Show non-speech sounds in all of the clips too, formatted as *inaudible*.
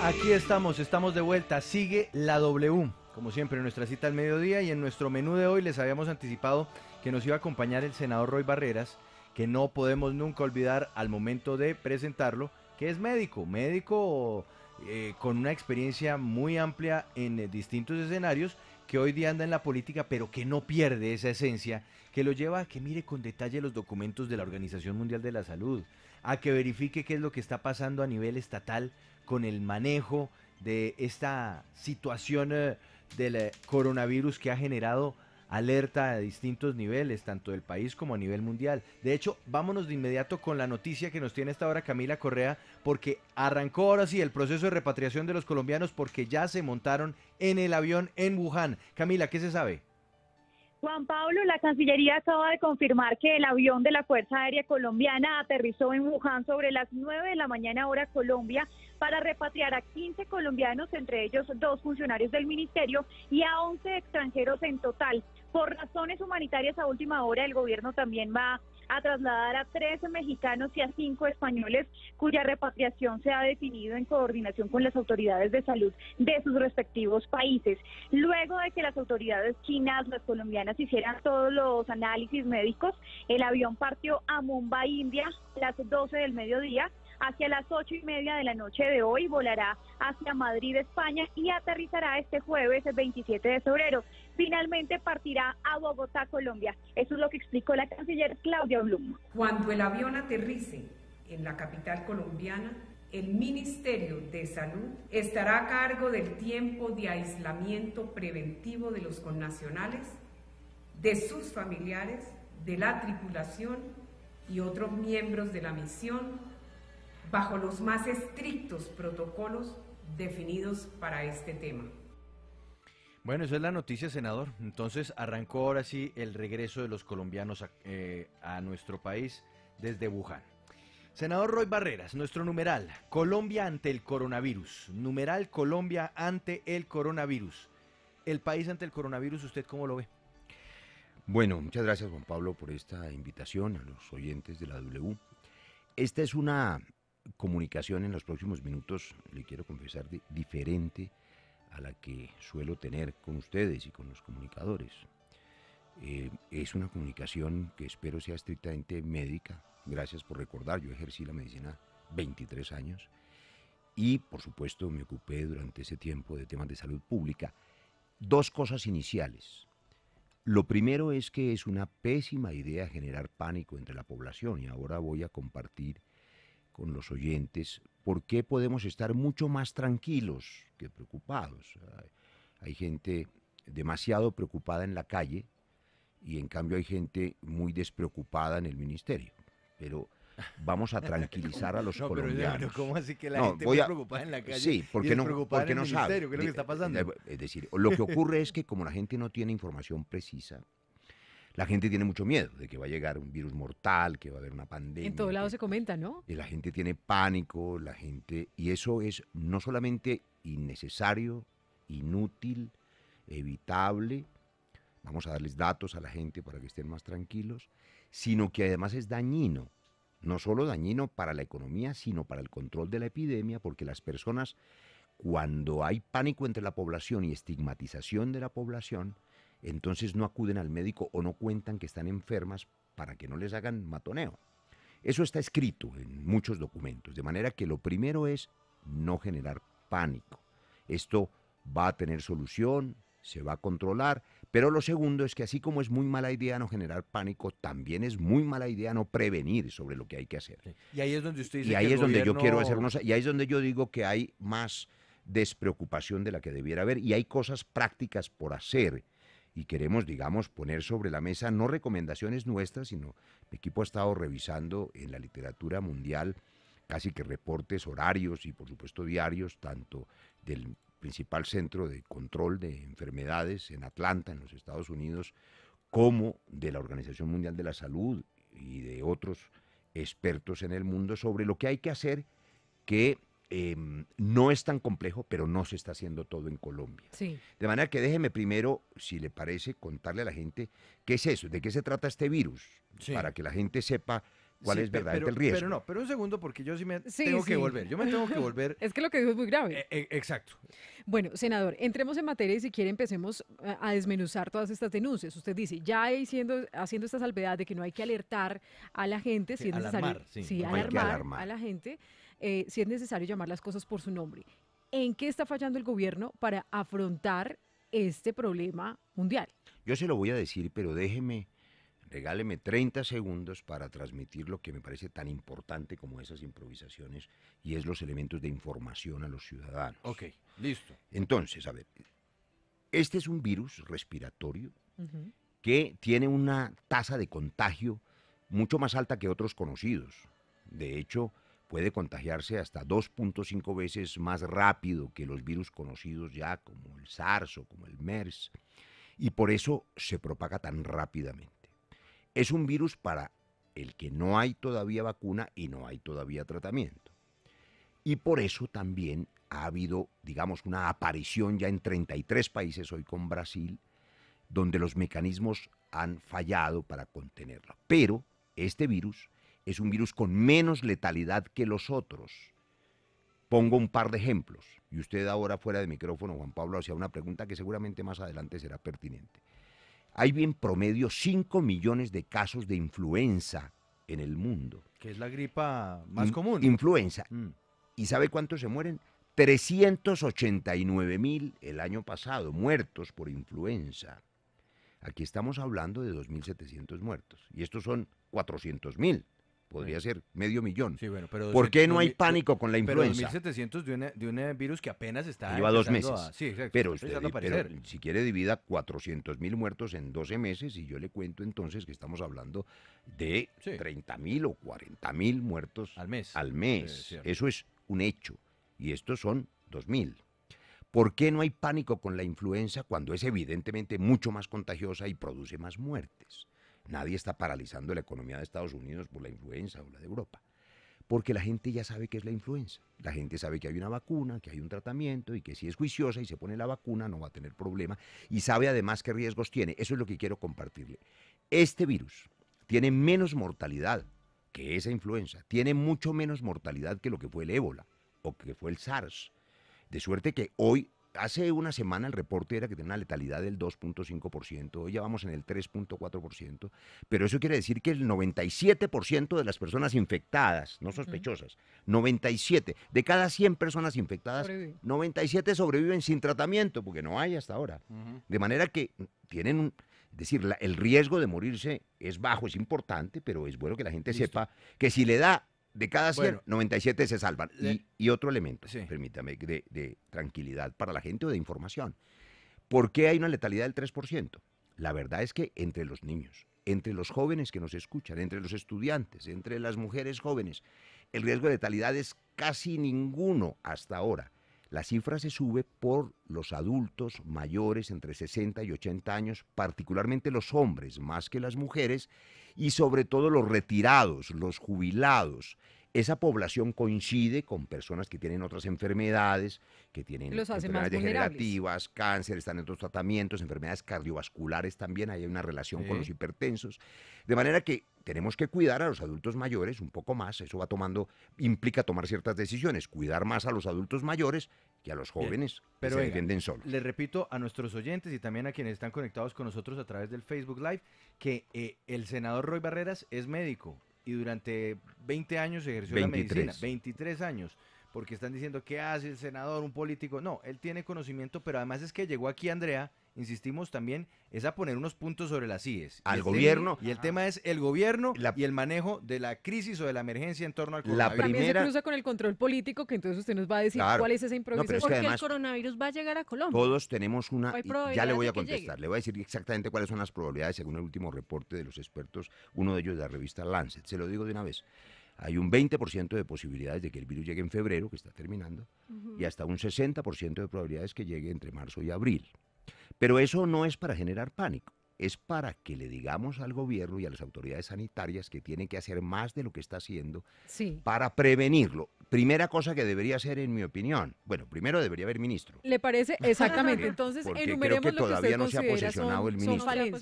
Aquí estamos, estamos de vuelta. Sigue la W. Como siempre, en nuestra cita al mediodía y en nuestro menú de hoy les habíamos anticipado que nos iba a acompañar el senador Roy Barreras, que no podemos nunca olvidar al momento de presentarlo, que es médico, médico eh, con una experiencia muy amplia en eh, distintos escenarios, que hoy día anda en la política, pero que no pierde esa esencia, que lo lleva a que mire con detalle los documentos de la Organización Mundial de la Salud, a que verifique qué es lo que está pasando a nivel estatal con el manejo de esta situación eh, del eh, coronavirus que ha generado alerta a distintos niveles, tanto del país como a nivel mundial. De hecho, vámonos de inmediato con la noticia que nos tiene esta hora Camila Correa, porque arrancó ahora sí el proceso de repatriación de los colombianos porque ya se montaron en el avión en Wuhan. Camila, ¿qué se sabe? Juan Pablo, la Cancillería acaba de confirmar que el avión de la Fuerza Aérea Colombiana aterrizó en Wuhan sobre las 9 de la mañana hora Colombia para repatriar a 15 colombianos, entre ellos dos funcionarios del ministerio y a 11 extranjeros en total. Por razones humanitarias a última hora, el gobierno también va a trasladar a 13 mexicanos y a 5 españoles cuya repatriación se ha definido en coordinación con las autoridades de salud de sus respectivos países. Luego de que las autoridades chinas, las colombianas, hicieran todos los análisis médicos, el avión partió a Mumbai, India, a las 12 del mediodía Hacia las ocho y media de la noche de hoy volará hacia Madrid, España y aterrizará este jueves el 27 de febrero. Finalmente partirá a Bogotá, Colombia. Eso es lo que explicó la canciller Claudia Blum. Cuando el avión aterrice en la capital colombiana, el Ministerio de Salud estará a cargo del tiempo de aislamiento preventivo de los connacionales, de sus familiares, de la tripulación y otros miembros de la misión bajo los más estrictos protocolos definidos para este tema. Bueno, esa es la noticia, senador. Entonces arrancó ahora sí el regreso de los colombianos eh, a, nuestro país desde Wuhan. Senador Roy Barreras, nuestro numeral, Colombia ante el coronavirus. Numeral Colombia ante el coronavirus. El país ante el coronavirus, ¿usted cómo lo ve? Bueno, muchas gracias Juan Pablo por esta invitación a los oyentes de la W. Esta es una comunicación en los próximos minutos, le quiero confesar, de, diferente a la que suelo tener con ustedes y con los comunicadores. Eh, es una comunicación que espero sea estrictamente médica. Gracias por recordar, yo ejercí la medicina 23 años y por supuesto me ocupé durante ese tiempo de temas de salud pública. Dos cosas iniciales. Lo primero es que es una pésima idea generar pánico entre la población y ahora voy a compartir con los oyentes por qué podemos estar mucho más tranquilos que preocupados. Hay gente demasiado preocupada en la calle y en cambio hay gente muy despreocupada en el ministerio. Pero vamos a tranquilizar a *laughs* los colombianos. Pero, ¿cómo así que la gente preocupada en la calle? Sí, porque no, porque no sabe. ¿Qué es lo que está eh, pasando? Eh, es decir, lo que ocurre es que como la gente no tiene información precisa, la gente tiene mucho miedo de que va a llegar un virus mortal, que va a haber una pandemia. En todos lados se comenta, ¿no? Y la gente tiene pánico, la gente... Y eso es no solamente innecesario, inútil, evitable, vamos a darles datos a la gente para que estén más tranquilos, sino que además es dañino, no solo dañino para la economía, sino para el control de la epidemia, porque las personas, cuando hay pánico entre la población y estigmatización de la población, entonces no acuden al médico o no cuentan que están enfermas para que no les hagan matoneo. Eso está escrito en muchos documentos, de manera que lo primero es no generar pánico. Esto va a tener solución, se va a controlar, pero lo segundo es que así como es muy mala idea no generar pánico, también es muy mala idea no prevenir sobre lo que hay que hacer. Y ahí es donde ahí es donde yo quiero hacer y ahí es donde yo digo que hay más despreocupación de la que debiera haber y hay cosas prácticas por hacer y queremos, digamos, poner sobre la mesa no recomendaciones nuestras, sino mi equipo ha estado revisando en la literatura mundial casi que reportes horarios y por supuesto diarios, tanto del principal centro de control de enfermedades en Atlanta, en los Estados Unidos, como de la Organización Mundial de la Salud y de otros expertos en el mundo sobre lo que hay que hacer que Em, no es tan complejo, pero no se está haciendo todo en Colombia. De manera que déjeme primero, si le parece, contarle a la gente qué es eso, de qué se trata este virus, para que la gente sepa cuál es el riesgo. Pero no, pero un segundo, porque yo sí me tengo que volver. tengo que volver. es que lo que dijo es muy grave. Eh, eh, exacto. Bueno, senador, entremos en materia y si quiere empecemos a desmenuzar todas estas denuncias. Usted dice, ya haciendo, haciendo esta salvedad de que no hay que alertar a la gente si es necesario. a la gente eh, si es necesario llamar las cosas por su nombre. ¿En qué está fallando el gobierno para afrontar este problema mundial? Yo se lo voy a decir, pero déjeme regáleme 30 segundos para transmitir lo que me parece tan importante como esas improvisaciones y es los elementos de información a los ciudadanos. Ok, listo. Entonces, a ver, este es un virus respiratorio que tiene una tasa de contagio mucho más alta que otros conocidos. De hecho, puede contagiarse hasta 2.5 veces más rápido que los virus conocidos ya, como el SARS o como el MERS, y por eso se propaga tan rápidamente. Es un virus para el que no hay todavía vacuna y no hay todavía tratamiento. Y por eso también ha habido, digamos, una aparición ya en 33 países, hoy con Brasil, donde los mecanismos han fallado para contenerlo. Pero este virus es un virus con menos letalidad que los otros. Pongo un par de ejemplos, y usted ahora fuera de micrófono, Juan Pablo, hacía una pregunta que seguramente más adelante será pertinente. Hay bien promedio 5 millones de casos de influenza en el mundo. Que es la gripa más común. Influenza. Mm. ¿Y sabe cuántos se mueren? 389 mil el año pasado muertos por influenza. Aquí estamos hablando de 2.700 muertos. Y estos son 400 mil. Podría ser medio millón. ¿Por qué no hay pánico con la influenza? Pero 2.700 de, un e, e virus que apenas está. Lleva dos meses. Pero, si quiere, divida 400.000 muertos en 12 meses y yo le cuento entonces que estamos hablando de 30.000 o 40.000 muertos al mes. Eso es un hecho. Y estos son 2.000. ¿Por qué no hay pánico con la influenza cuando es evidentemente mucho más contagiosa y produce más muertes? Nadie está paralizando la economía de Estados Unidos por la influenza o la de Europa. Porque la gente ya sabe qué es la influenza. La gente sabe que hay una vacuna, que hay un tratamiento y que si es juiciosa y se pone la vacuna no va a tener problema y sabe además qué riesgos tiene. Eso es lo que quiero compartirle. Este virus tiene menos mortalidad que esa influenza. Tiene mucho menos mortalidad que lo que fue el ébola o que fue el SARS. De suerte que hoy hace una semana el reporte era que tenía una letalidad del 2.5%, hoy ya vamos en el 3.4%, pero eso quiere decir que el 97% de las personas infectadas, no sospechosas, 97, de cada 100 personas infectadas, 97 sobreviven sin tratamiento, porque no hay hasta ahora. De manera que tienen es decir, el riesgo de morirse es bajo, es importante, pero es bueno que la gente sepa que si le da de cada 100, 97 se salvan. y, otro elemento, permítame, de, de, tranquilidad para la gente o de información. ¿Por qué hay una letalidad del 3%? La verdad es que entre los niños, entre los jóvenes que nos escuchan, entre los estudiantes, entre las mujeres jóvenes, el riesgo de letalidad es casi ninguno hasta ahora. La cifra se sube por los adultos mayores entre 60 y 80 años, particularmente los hombres más que las mujeres, y sobre todo los retirados, los jubilados esa población coincide con personas que tienen otras enfermedades, que tienen enfermedades degenerativas, cáncer, están en otros tratamientos, enfermedades cardiovasculares también, hay una relación con los hipertensos. De manera que tenemos que cuidar a los adultos mayores un poco más, eso va tomando, implica tomar ciertas decisiones, cuidar más a los adultos mayores que a los jóvenes pero que se repito a nuestros oyentes y también a quienes están conectados con nosotros a través del Facebook Live que eh, el senador Roy Barreras es médico, y durante 20 años ejerció la medicina, 23 años, porque están diciendo qué hace el senador, un político. No, él tiene conocimiento, pero además es que llegó aquí Andrea insistimos también, es a poner unos puntos sobre las IES. Al gobierno. y el tema es el gobierno y el manejo de la crisis o de la emergencia en torno al coronavirus. La primera... También se cruza con el control político, que entonces usted nos va a decir cuál es esa improvisación. ¿Por qué el coronavirus va a llegar a Colombia. Todos tenemos una... Ya le voy a contestar, le voy a decir exactamente cuáles son las probabilidades según el último reporte de los expertos, uno de ellos de la revista Lancet. Se lo digo de una vez hay un 20% de posibilidades de que el virus llegue en febrero, que está terminando, y hasta un 60% de probabilidades que llegue entre marzo y abril. Pero eso no es para generar pánico, es para que le digamos al gobierno y a las autoridades sanitarias que tienen que hacer más de lo que está haciendo sí. para prevenirlo. Primera cosa que debería hacer, en mi opinión. Bueno, primero debería haber ministro. ¿Le parece? *laughs* Exactamente. Entonces, enumeremos que no se ha posicionado el ministro.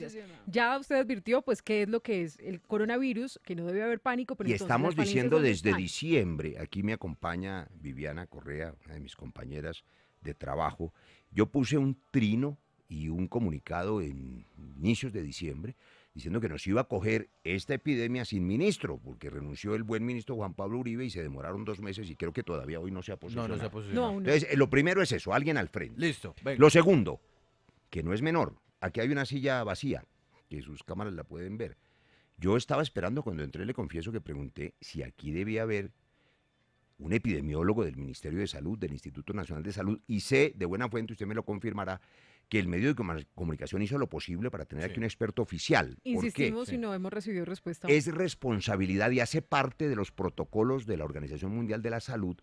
Ya usted advirtió, pues, qué es lo que es el coronavirus, que no debe haber pánico. y estamos diciendo desde diciembre, aquí me acompaña Viviana Correa, una de mis compañeras de trabajo, yo puse un trino y un comunicado en inicios de diciembre diciendo que nos iba a coger esta epidemia sin ministro, porque renunció el buen ministro Juan Pablo Uribe y se demoraron dos meses y creo que todavía hoy no se ha posicionado. No, no se ha posicionado. Entonces, eh, lo primero es eso, alguien al frente. Listo. Lo segundo, que no es menor, aquí hay una silla vacía, que sus cámaras la pueden ver. Yo estaba esperando cuando entré, le confieso que pregunté si aquí debía haber un epidemiólogo del Ministerio de Salud, del Instituto Nacional de Salud, y sé de buena fuente, usted me lo confirmará, que el medio de comunicación hizo lo posible para tener aquí un experto oficial. Insistimos y no hemos recibido respuesta. Es responsabilidad y hace parte de los protocolos de la Organización Mundial de la Salud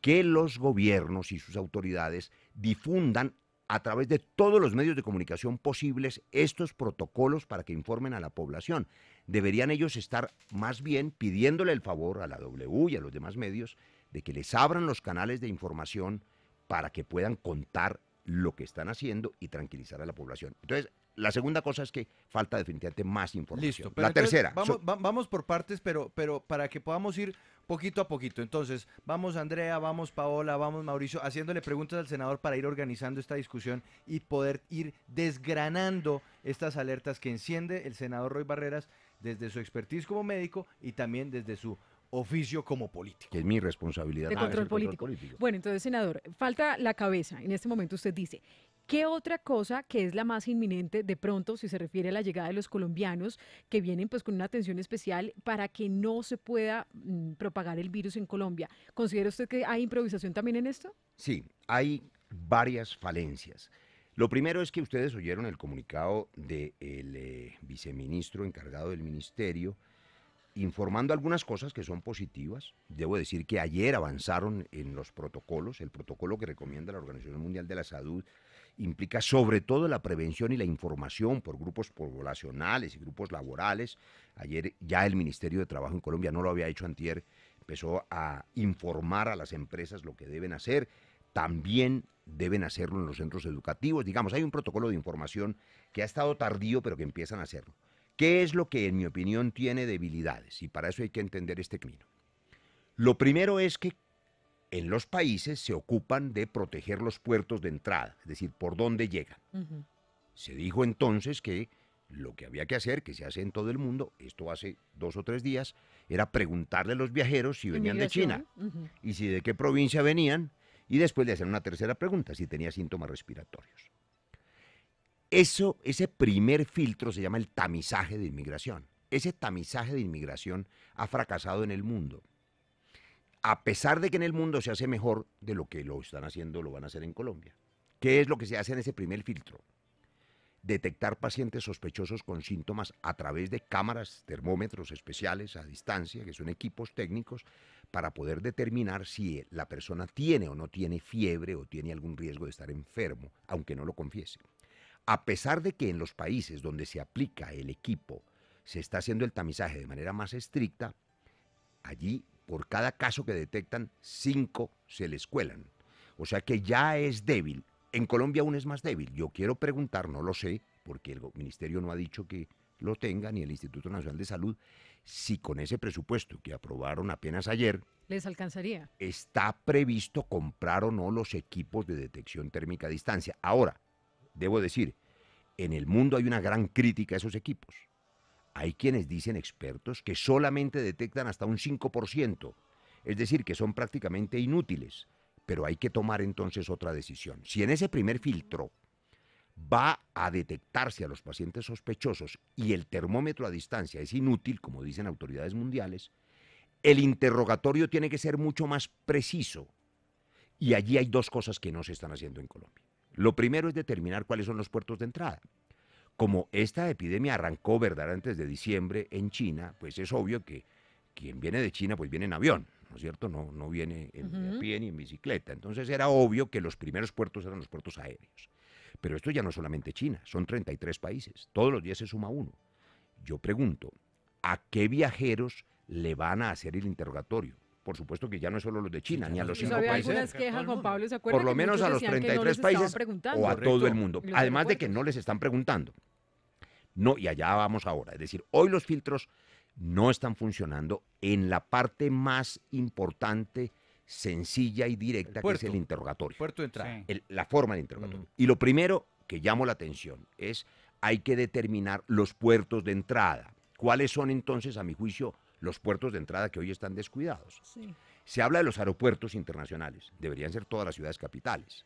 que los gobiernos y sus autoridades difundan a través de todos los medios de comunicación posibles estos protocolos para que informen a la población. Deberían ellos estar más bien pidiéndole el favor a la W y a los demás medios de que les abran los canales de información para que puedan contar lo que están haciendo y tranquilizar a la población. Entonces, la segunda cosa es que falta definitivamente más información. Listo, la tercera. Vamos, vamos por partes, pero, pero para que podamos ir poquito a poquito. Entonces, vamos Andrea, vamos Paola, vamos Mauricio, haciéndole preguntas al senador para ir organizando esta discusión y poder ir desgranando estas alertas que enciende el senador Roy Barreras desde su expertise como médico y también desde su oficio como político. Que es mi responsabilidad. De ah, control, político. Bueno, entonces, senador, falta la cabeza. En este momento usted dice, ¿Qué otra cosa que es la más inminente de pronto si se refiere a la llegada de los colombianos que vienen pues con una atención especial para que no se pueda mm, propagar el virus en Colombia? ¿Considera usted que hay improvisación también en esto? Sí, hay varias falencias. Lo primero es que ustedes oyeron el comunicado del de eh, viceministro encargado del ministerio informando algunas cosas que son positivas. Debo decir que ayer avanzaron en los protocolos. El protocolo que recomienda la Organización Mundial de la Salud implica sobre todo la prevención y la información por grupos poblacionales y grupos laborales. Ayer ya el Ministerio de Trabajo en Colombia no lo había hecho antier, empezó a informar a las empresas lo que deben hacer. También deben hacerlo en los centros educativos. Digamos, hay un protocolo de información que ha estado tardío, pero que empiezan a hacerlo. ¿Qué es lo que en mi opinión tiene debilidades? Y para eso hay que entender este camino. Lo primero es que en los países se ocupan de proteger los puertos de entrada, es decir, por dónde llegan. Se dijo entonces que lo que había que hacer, que se hace en todo el mundo, esto hace dos o tres días, era preguntarle a los viajeros si venían de China y si de qué provincia venían, y después le hacer una tercera pregunta, si tenía síntomas respiratorios. Eso, ese primer filtro se llama el tamizaje de inmigración. Ese tamizaje de inmigración ha fracasado en el mundo. A pesar de que en el mundo se hace mejor de lo que lo están haciendo, lo van a hacer en Colombia. ¿Qué es lo que se hace en ese primer filtro? Detectar pacientes sospechosos con síntomas a través de cámaras, termómetros especiales a distancia, que son equipos técnicos, para poder determinar si la persona tiene o no tiene fiebre o tiene algún riesgo de estar enfermo, aunque no lo confiese. A pesar de que en los países donde se aplica el equipo se está haciendo el tamizaje de manera más estricta, allí por cada caso que detectan, cinco se les cuelan. O sea que ya es débil. En Colombia aún es más débil. Yo quiero preguntar, no lo sé, porque el ministerio no ha dicho que lo tenga, ni el Instituto Nacional de Salud, si con ese presupuesto que aprobaron apenas ayer... Les alcanzaría. Está previsto comprar o no los equipos de detección térmica a distancia. Ahora, debo decir, en el mundo hay una gran crítica a esos equipos. Hay quienes dicen expertos que solamente detectan hasta un 5%, es decir, que son prácticamente inútiles. Pero hay que tomar entonces otra decisión. Si en ese primer filtro va a detectarse a los pacientes sospechosos y el termómetro a distancia es inútil, como dicen autoridades mundiales, el interrogatorio tiene que ser mucho más preciso. Y allí hay dos cosas que no se están haciendo en Colombia. Lo primero es determinar cuáles son los puertos de entrada. Como esta epidemia arrancó, verdaderamente antes de diciembre en China, pues es obvio que quien viene de China, pues viene en avión, ¿no es cierto? No, no viene en, pie ni en bicicleta. Entonces era obvio que los primeros puertos eran los puertos aéreos. Pero esto ya no es solamente China, son 33 países. Todos los días se suma uno. Yo pregunto, ¿a qué viajeros le van a hacer el interrogatorio? por supuesto que ya no es solo los de China, ni a los cinco países. por lo menos a los 33 países o a todo el mundo. Además de que no les están preguntando. No, y allá vamos ahora. Es decir, hoy los filtros no están funcionando en la parte más importante, sencilla y directa, que es el interrogatorio. Puerto de entrada. la forma de interrogatorio. Y lo primero que llamo la atención es hay que determinar los puertos de entrada. ¿Cuáles son entonces, a mi juicio, los puertos de entrada que hoy están descuidados. Se habla de los aeropuertos internacionales, deberían ser todas las ciudades capitales,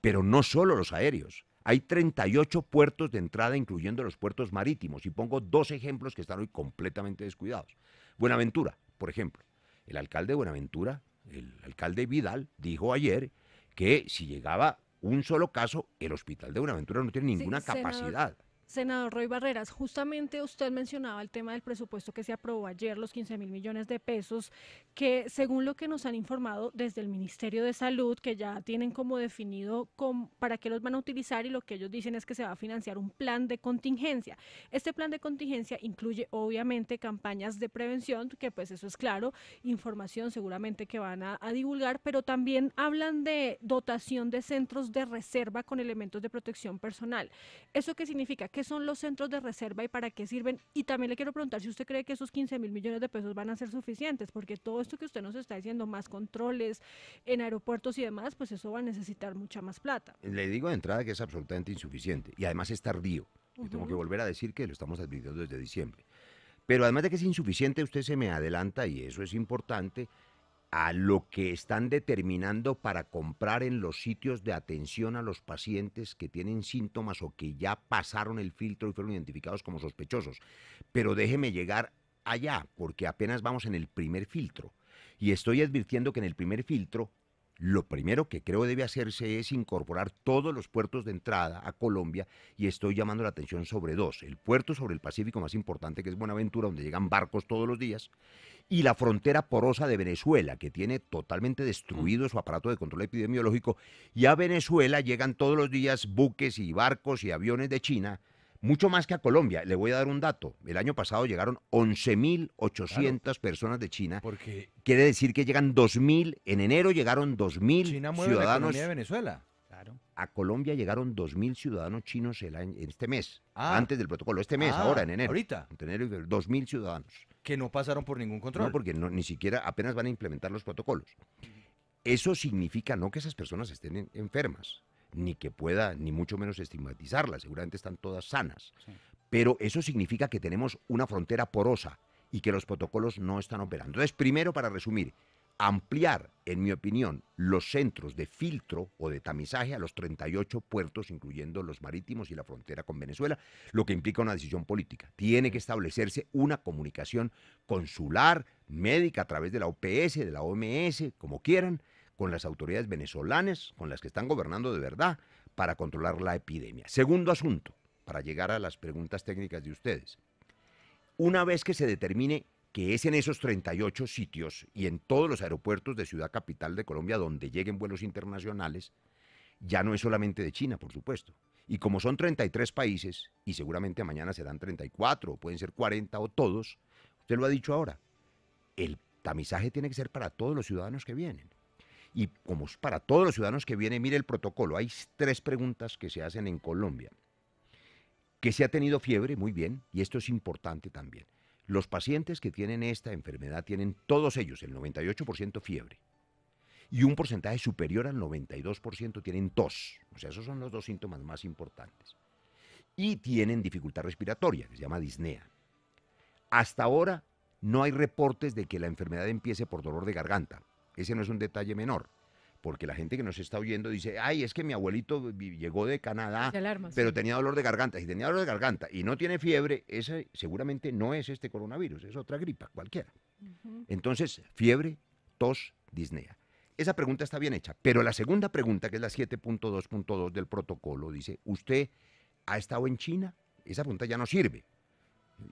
pero no solo los aéreos. Hay 38 puertos de entrada, incluyendo los puertos marítimos, y pongo dos ejemplos que están hoy completamente descuidados. Buenaventura, por ejemplo. El alcalde de Buenaventura, el alcalde Vidal, dijo ayer que si llegaba un solo caso, el hospital de Buenaventura no tiene ninguna capacidad. Senador Roy Barreras, justamente usted mencionaba el tema del presupuesto que se aprobó ayer, los 15 mil millones de pesos, que según lo que nos han informado desde el Ministerio de Salud, que ya tienen como definido para qué los van a utilizar y lo que ellos dicen es que se va a financiar un plan de contingencia. Este plan de contingencia incluye obviamente campañas de prevención, que pues eso es claro, información seguramente que van a, a divulgar, pero también hablan de dotación de centros de reserva con elementos de protección personal. ¿Eso qué significa? qué son los centros de reserva y para qué sirven. Y también le quiero preguntar si usted cree que esos 15 mil millones de pesos van a ser suficientes, porque todo esto que usted nos está diciendo, más controles en aeropuertos y demás, pues eso va a necesitar mucha más plata. Le digo de entrada que es absolutamente insuficiente y además es tardío. tengo que volver a decir que lo estamos advirtiendo desde diciembre. Pero además de que es insuficiente, usted se me adelanta y eso es importante a lo que están determinando para comprar en los sitios de atención a los pacientes que tienen síntomas o que ya pasaron el filtro y fueron identificados como sospechosos. Pero déjeme llegar allá, porque apenas vamos en el primer filtro. Y estoy advirtiendo que en el primer filtro lo primero que creo debe hacerse es incorporar todos los puertos de entrada a Colombia y estoy llamando la atención sobre dos. El puerto sobre el Pacífico más importante, que es Buenaventura, donde llegan barcos todos los días, y la frontera porosa de Venezuela, que tiene totalmente destruido su aparato de control epidemiológico, y a Venezuela llegan todos los días buques y barcos y aviones de China mucho más que a Colombia. Le voy a dar un dato. El año pasado llegaron 11.800 personas de China. Porque quiere decir que llegan 2.000. En enero llegaron 2.000 ciudadanos. La de Venezuela. Claro. A Colombia llegaron 2.000 ciudadanos chinos el este mes, ah. antes del protocolo, este mes, ah, ahora en enero. Ahorita. En enero, 2.000 ciudadanos. Que no pasaron por ningún control. No, porque ni siquiera apenas van a implementar los protocolos. Eso significa no que esas personas estén enfermas, ni que pueda, ni mucho menos estigmatizarla, seguramente están todas sanas. Pero eso significa que tenemos una frontera porosa y que los protocolos no están operando. Entonces, primero, para resumir, ampliar, en mi opinión, los centros de filtro o de tamizaje a los 38 puertos, incluyendo los marítimos y la frontera con Venezuela, lo que implica una decisión política. Tiene que establecerse una comunicación consular, médica, a través de la OPS, de la OMS, como quieran, con las autoridades venezolanas, con las que están gobernando de verdad, para controlar la epidemia. Segundo asunto, para llegar a las preguntas técnicas de ustedes. Una vez que se determine que es en esos 38 sitios y en todos los aeropuertos de Ciudad Capital de Colombia donde lleguen vuelos internacionales, ya no es solamente de China, por supuesto. Y como son 33 países, y seguramente mañana serán 34, o pueden ser 40 o todos, usted lo ha dicho ahora, el tamizaje tiene que ser para todos los ciudadanos que vienen. Y como es para todos los ciudadanos que vienen, mire el protocolo. Hay tres preguntas que se hacen en Colombia. Que se ha tenido fiebre, muy bien, y esto es importante también. Los pacientes que tienen esta enfermedad tienen todos ellos el 98% fiebre y un porcentaje superior al 92% tienen tos. O sea, esos son los dos síntomas más importantes. Y tienen dificultad respiratoria, que se llama disnea. Hasta ahora no hay reportes de que la enfermedad empiece por dolor de garganta. Ese no es un detalle menor. Porque la gente que nos está oyendo dice, ay, es que mi abuelito llegó de Canadá, pero tenía dolor de garganta. Si tenía dolor de garganta y no tiene fiebre, ese seguramente no es este coronavirus, es otra gripa, cualquiera. Entonces, fiebre, tos, disnea. Esa pregunta está bien hecha. Pero la segunda pregunta, que es la 7.2.2 del protocolo, dice, ¿usted ha estado en China? Esa pregunta ya no sirve.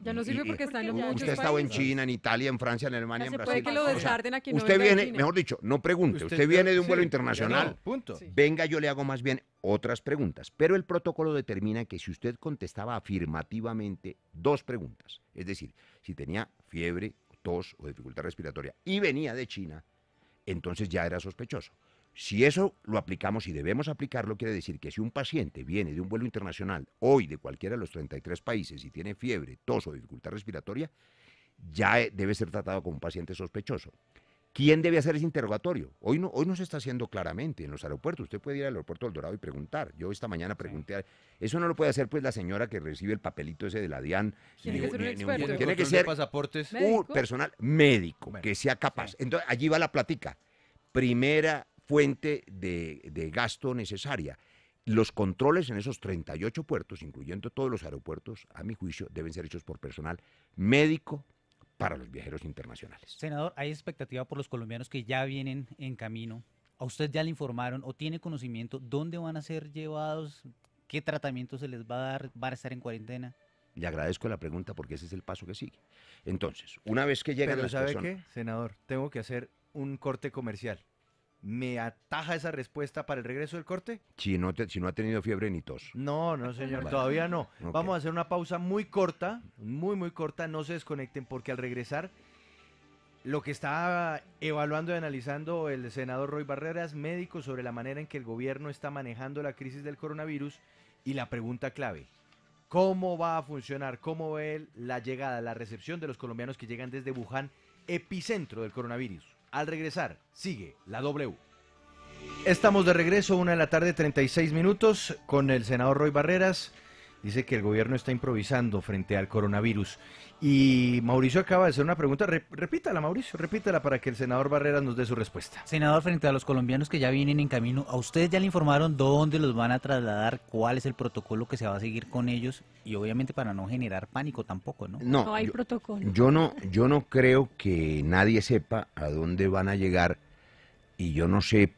Ya no sirve porque está en muchos Usted ha estado en China, en Italia, en Francia, en Alemania, en Brasil. Puede que lo aquí. usted viene, mejor dicho, no pregunte. Usted, viene de un vuelo internacional. punto. Venga, yo le hago más bien otras preguntas. Pero el protocolo determina que si usted contestaba afirmativamente dos preguntas, es decir, si tenía fiebre, tos o dificultad respiratoria y venía de China, entonces ya era sospechoso. Si eso lo aplicamos y debemos aplicarlo, quiere decir que si un paciente viene de un vuelo internacional hoy de cualquiera de los 33 países y tiene fiebre, tos o dificultad respiratoria, ya eh, debe ser tratado como un paciente sospechoso. ¿Quién debe hacer ese interrogatorio? Hoy no, hoy se está haciendo claramente en los aeropuertos. Usted puede ir al aeropuerto del Dorado y preguntar. Yo esta mañana pregunté. Eso no lo puede hacer pues la señora que recibe el papelito ese de la DIAN. Tiene que ser un Tiene un personal médico que sea capaz. Entonces allí va la plática. Primera fuente de, gasto necesaria. Los controles en esos 38 puertos, incluyendo todos los aeropuertos, a mi juicio, deben ser hechos por personal médico, para los viajeros internacionales. Senador, hay expectativa por los colombianos que ya vienen en camino. ¿A usted ya le informaron o tiene conocimiento dónde van a ser llevados? ¿Qué tratamiento se les va a dar? ¿Van a estar en cuarentena? Le agradezco la pregunta porque ese es el paso que sigue. Entonces, una vez que llegan Pero ¿sabe qué, senador? Tengo que hacer un corte comercial. ¿Me ataja esa respuesta para el regreso del corte? Si no, ha tenido fiebre ni tos. No, no, señor, todavía no. Vamos a hacer una pausa muy corta, muy, muy corta. No se desconecten porque al regresar, lo que está evaluando y analizando el senador Roy Barreras, médico, sobre la manera en que el gobierno está manejando la crisis del coronavirus y la pregunta clave. ¿Cómo va a funcionar? ¿Cómo ve la llegada, la recepción de los colombianos que llegan desde Wuhan, epicentro del coronavirus? Al regresar, sigue la W. Estamos de regreso, una de la tarde, 36 minutos, con el senador Roy Barreras dice que el gobierno está improvisando frente al coronavirus. Y Mauricio acaba de hacer una pregunta, repítala Mauricio, repítala para que el senador Barrera nos dé su respuesta. Senador, frente a los colombianos que ya vienen en camino, ¿a ustedes ya le informaron dónde los van a trasladar, cuál es el protocolo que se va a seguir con ellos? Y obviamente para no generar pánico tampoco, ¿no? No, hay protocolo. Yo no, yo no creo que nadie sepa a dónde van a llegar y yo no sé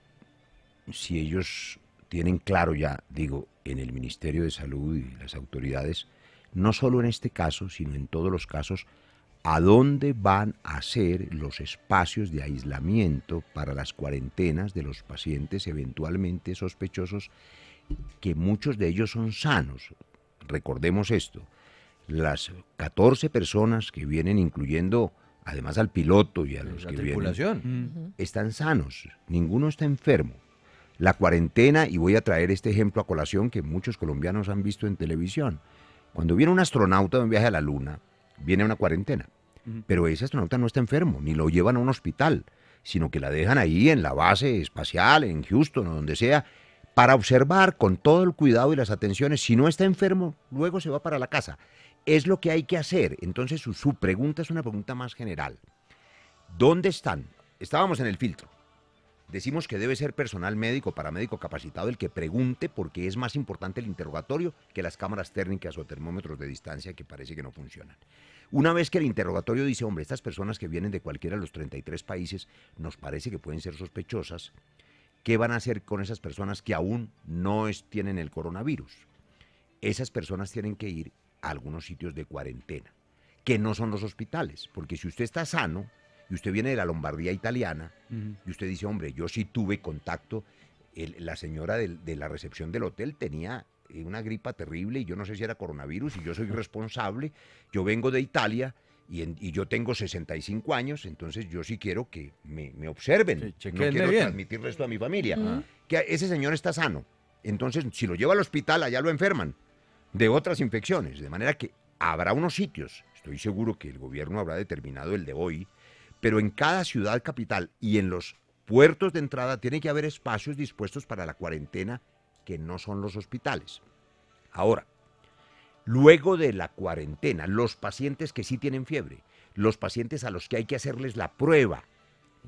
si ellos tienen claro ya, digo, en el Ministerio de Salud y las autoridades, no solo en este caso, sino en todos los casos, a dónde van a ser los espacios de aislamiento para las cuarentenas de los pacientes eventualmente sospechosos, que muchos de ellos son sanos. Recordemos esto, las 14 personas que vienen, incluyendo además al piloto y a los que vienen, están sanos, ninguno está enfermo la cuarentena, y voy a traer este ejemplo a colación que muchos colombianos han visto en televisión. Cuando viene un astronauta de un viaje a la Luna, viene una cuarentena. Pero ese astronauta no está enfermo, ni lo llevan a un hospital, sino que la dejan ahí en la base espacial, en Houston o donde sea, para observar con todo el cuidado y las atenciones. Si no está enfermo, luego se va para la casa. Es lo que hay que hacer. Entonces su pregunta es una pregunta más general. ¿Dónde están? Estábamos en el filtro. Decimos que debe ser personal médico, paramédico capacitado el que pregunte porque es más importante el interrogatorio que las cámaras térmicas o termómetros de distancia que parece que no funcionan. Una vez que el interrogatorio dice, hombre, estas personas que vienen de cualquiera de los 33 países nos parece que pueden ser sospechosas, ¿qué van a hacer con esas personas que aún no tienen el coronavirus? Esas personas tienen que ir a algunos sitios de cuarentena, que no son los hospitales, porque si usted está sano, y usted viene de la Lombardía italiana, y usted dice, hombre, yo sí tuve contacto, la señora de la recepción del hotel tenía eh, una gripa terrible y yo no sé si era coronavirus y yo soy responsable, yo vengo de Italia. Y, yo tengo 65 años, entonces yo sí quiero que me, observen. no quiero transmitir resto a mi familia. Que ese señor está sano. Entonces, si lo lleva al hospital, allá lo enferman de otras infecciones. De manera que habrá unos sitios, estoy seguro que el gobierno habrá determinado el de hoy, pero en cada ciudad capital y en los puertos de entrada tiene que haber espacios dispuestos para la cuarentena que no son los hospitales. Ahora, luego de la cuarentena, los pacientes que sí tienen fiebre, los pacientes a los que hay que hacerles la prueba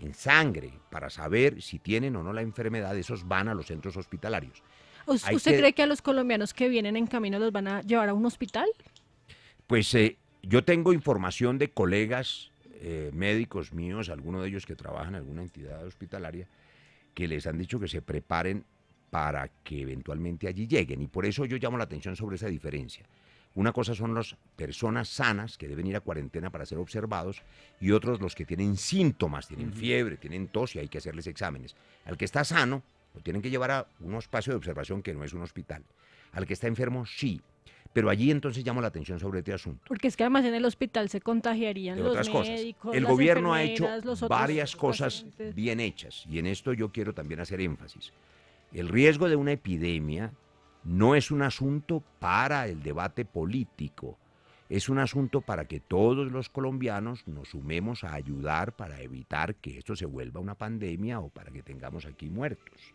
en sangre para saber si tienen o no la enfermedad, esos van a los centros hospitalarios. ¿Usted cree que a los colombianos que vienen en camino los van a llevar a un hospital? Pues eh, yo tengo información de colegas eh, médicos míos, algunos de ellos que trabajan en alguna entidad hospitalaria, que les han dicho que se preparen para que eventualmente allí lleguen. Y por eso yo llamo la atención sobre esa diferencia. Una cosa son las personas sanas que deben ir a cuarentena para ser observados y otros los que tienen síntomas, tienen fiebre, tienen tos y hay que hacerles exámenes. Al que está sano, lo tienen que llevar a un espacio de observación que no es un hospital. Al que está enfermo, sí, pero allí entonces llamó la atención sobre este asunto. Porque es que además en el hospital se contagiarían los otras médicos, cosas. El gobierno ha hecho varias cosas bien hechas y en esto yo quiero también hacer énfasis. El riesgo de una epidemia no es un asunto para el debate político, es un asunto para que todos los colombianos nos sumemos a ayudar para evitar que esto se vuelva una pandemia o para que tengamos aquí muertos.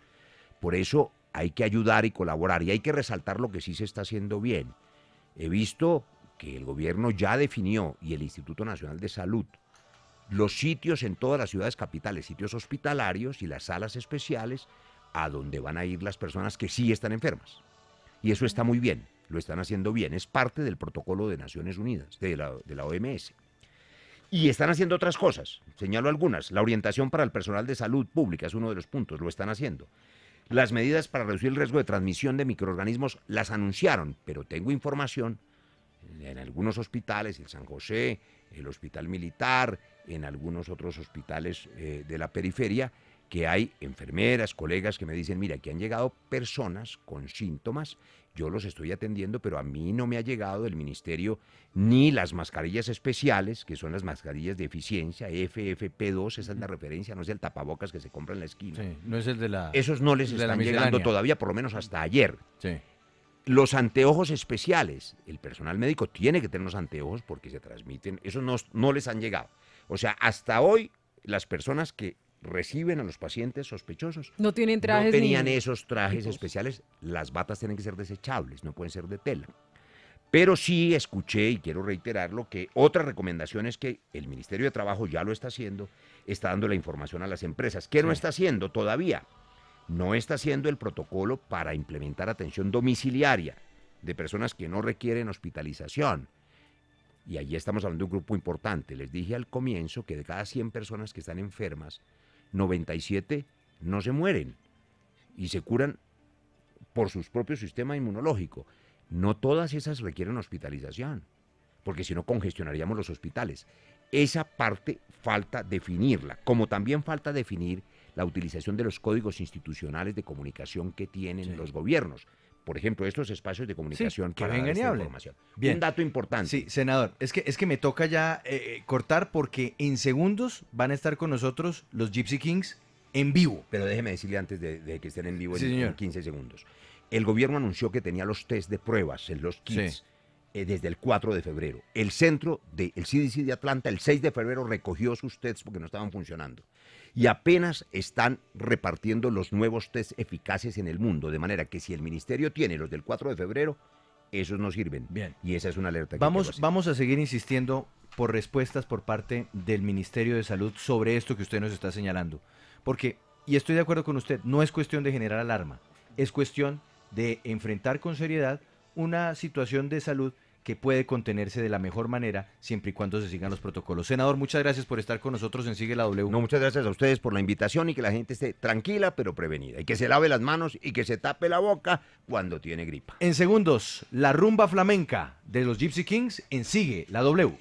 Por eso hay que ayudar y colaborar y hay que resaltar lo que sí se está haciendo bien. He visto que el gobierno ya definió y el Instituto Nacional de Salud los sitios en todas las ciudades capitales, sitios hospitalarios y las salas especiales a donde van a ir las personas que sí están enfermas. Y eso está muy bien, lo están haciendo bien, es parte del protocolo de Naciones Unidas, de la, OMS. Y están haciendo otras cosas, señalo algunas. La orientación para el personal de salud pública es uno de los puntos, lo están haciendo. Las medidas para reducir el riesgo de transmisión de microorganismos las anunciaron, pero tengo información en algunos hospitales, el San José, el Hospital Militar, en algunos otros hospitales eh, de la periferia, que hay enfermeras, colegas que me dicen, mira, que han llegado personas con síntomas yo los estoy atendiendo, pero a mí no me ha llegado del ministerio ni las mascarillas especiales, que son las mascarillas de eficiencia, FFP2, esa es la referencia, no es el tapabocas que se compra en la esquina. Sí, no es el de la... Esos no les están llegando todavía, por lo menos hasta ayer. Sí. Los anteojos especiales, el personal médico tiene que tener los anteojos porque se transmiten, esos no, no les han llegado. O sea, hasta hoy las personas que reciben a los pacientes sospechosos. No tienen trajes. No tenían esos trajes especiales. Las batas tienen que ser desechables, no pueden ser de tela. Pero sí escuché y quiero reiterarlo que otra recomendación es que el Ministerio de Trabajo ya lo está haciendo, está dando la información a las empresas. ¿Qué no está haciendo todavía? No está haciendo el protocolo para implementar atención domiciliaria de personas que no requieren hospitalización. Y allí estamos hablando de un grupo importante. Les dije al comienzo que de cada 100 personas que están enfermas, 97 no se mueren y se curan por su propio sistema inmunológico. No todas esas requieren hospitalización, porque si no congestionaríamos los hospitales. Esa parte falta definirla, como también falta definir la utilización de los códigos institucionales de comunicación que tienen los gobiernos por ejemplo, estos espacios de comunicación que venga esta información. Bien. Un dato importante. Sí, senador, es que, es que me toca ya eh, eh, cortar porque en segundos van a estar con nosotros los Gypsy Kings en vivo. Pero déjeme decirle antes de, que estén en vivo en, 15 segundos. El gobierno anunció que tenía los test de pruebas en los kits. Eh, desde el 4 de febrero. El centro del CDC de Atlanta el 6 de febrero recogió sus tests porque no estaban funcionando. Y apenas están repartiendo los nuevos tests eficaces en el mundo. De manera que si el ministerio tiene los del 4 de febrero, esos no sirven. Y esa es una alerta. vamos, vamos a seguir insistiendo por respuestas por parte del Ministerio de Salud sobre esto que usted nos está señalando. Porque, y estoy de acuerdo con usted, no es cuestión de generar alarma, es cuestión de enfrentar con seriedad una situación de salud que puede contenerse de la mejor manera siempre y cuando se sigan los protocolos. Senador, muchas gracias por estar con nosotros en Sigue la W. No, muchas gracias a ustedes por la invitación y que la gente esté tranquila pero prevenida y que se lave las manos y que se tape la boca cuando tiene gripa. En segundos, la rumba flamenca de los Gypsy Kings en Sigue la W.